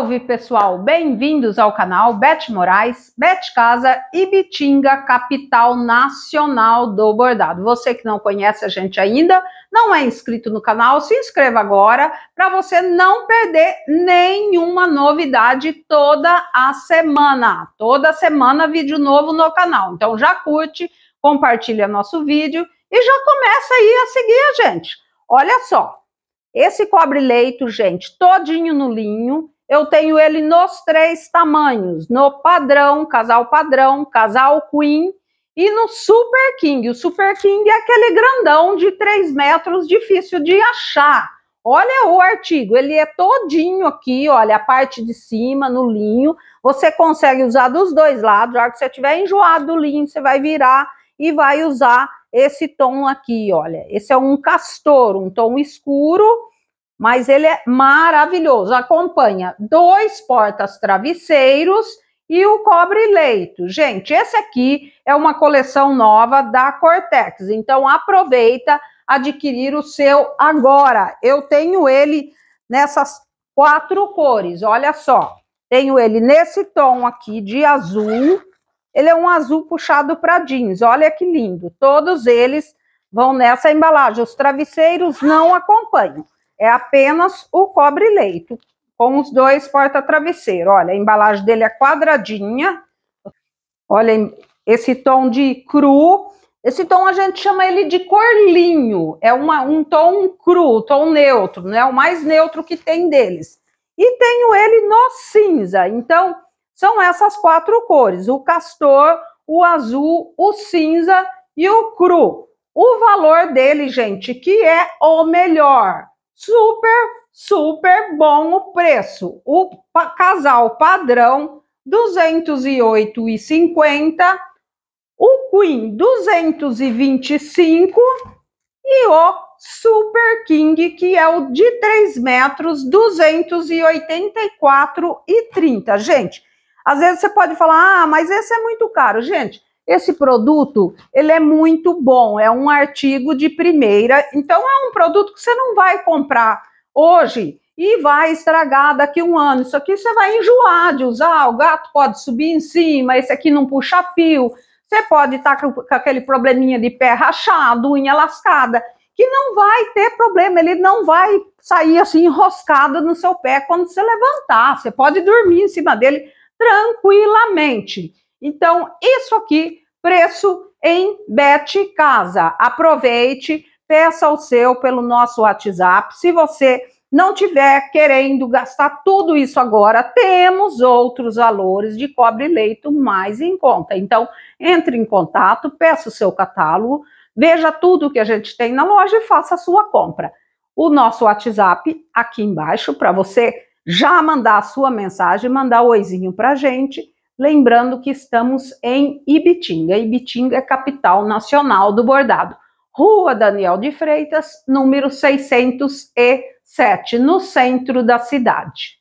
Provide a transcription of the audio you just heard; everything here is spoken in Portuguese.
Salve pessoal, bem-vindos ao canal Bete Moraes, Bete Casa Ibitinga, capital nacional do bordado. Você que não conhece a gente ainda, não é inscrito no canal, se inscreva agora para você não perder nenhuma novidade toda a semana. Toda semana vídeo novo no canal. Então já curte, compartilha nosso vídeo e já começa aí a seguir a gente. Olha só, esse cobre-leito, gente, todinho no linho, eu tenho ele nos três tamanhos, no padrão, casal padrão, casal queen e no super king. O super king é aquele grandão de 3 metros, difícil de achar. Olha o artigo, ele é todinho aqui, olha, a parte de cima, no linho. Você consegue usar dos dois lados, a hora que você tiver enjoado do linho, você vai virar e vai usar esse tom aqui, olha. Esse é um castor, um tom escuro, mas ele é maravilhoso. Acompanha dois portas-travesseiros e o cobre-leito. Gente, esse aqui é uma coleção nova da Cortex, então aproveita adquirir o seu agora. Eu tenho ele nessas quatro cores, olha só. Tenho ele nesse tom aqui de azul, ele é um azul puxado para jeans, olha que lindo. Todos eles vão nessa embalagem, os travesseiros não acompanham é apenas o cobre-leito, com os dois porta-travesseiro. Olha, a embalagem dele é quadradinha. Olha esse tom de cru. Esse tom a gente chama ele de corlinho. É uma, um tom cru, tom neutro, né? O mais neutro que tem deles. E tenho ele no cinza. Então, são essas quatro cores: o castor, o azul, o cinza e o cru. O valor dele, gente, que é o melhor, super, super bom o preço. O casal padrão, 208,50. O Queen, 225. E o Super King, que é o de 3 metros, 284,30. Gente, às vezes você pode falar, ah, mas esse é muito caro. Gente, esse produto, ele é muito bom, é um artigo de primeira, então é um produto que você não vai comprar hoje e vai estragar daqui um ano. Isso aqui você vai enjoar de usar, o gato pode subir em cima, esse aqui não puxa fio, você pode estar tá com aquele probleminha de pé rachado, unha lascada, que não vai ter problema, ele não vai sair assim enroscado no seu pé quando você levantar, você pode dormir em cima dele tranquilamente. Então, isso aqui, preço em Bet Casa. Aproveite, peça o seu pelo nosso WhatsApp. Se você não tiver querendo gastar tudo isso agora, temos outros valores de cobre leito mais em conta. Então, entre em contato, peça o seu catálogo, veja tudo que a gente tem na loja e faça a sua compra. O nosso WhatsApp aqui embaixo para você já mandar a sua mensagem, mandar o oizinho para a gente Lembrando que estamos em Ibitinga. Ibitinga é capital nacional do bordado. Rua Daniel de Freitas, número 607, no centro da cidade.